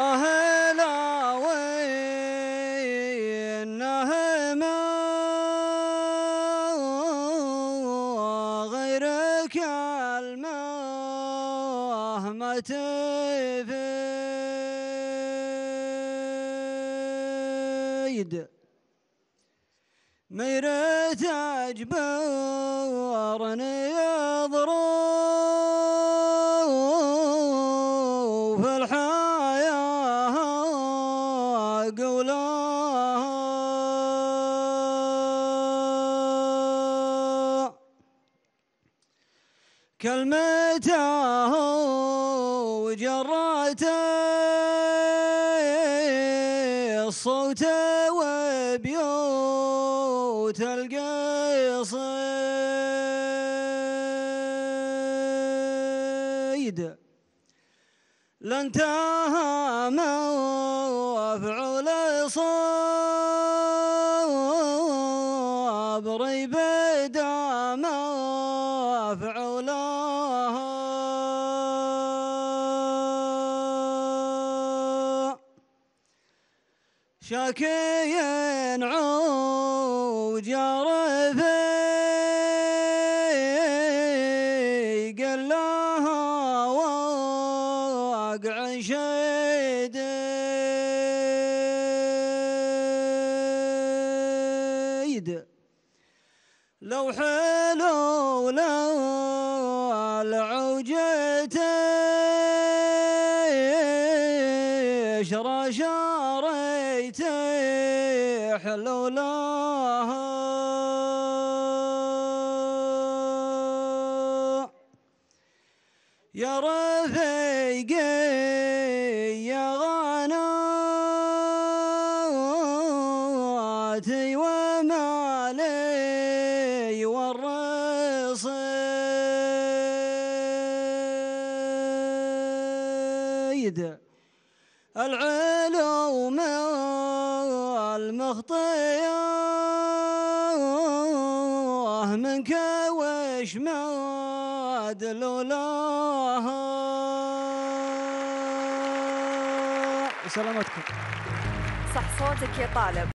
هلا وينها ما غيرك المهمة تفيد ميرة أجبرني أضرب في الحال كلمته وجراته الصوت وبيوت القصيد لانتهى ما فعل صوت صبري بدام فعوله شاكي عوج يا رفيق لها واقع شديد لو حلو لو العوجتي رشاريتي حلو لها يا رفيقي يا غناتي علي والرصيد العلوم المخطية من كوش ما دلولاها سلامتكم صح صوتك يا طالب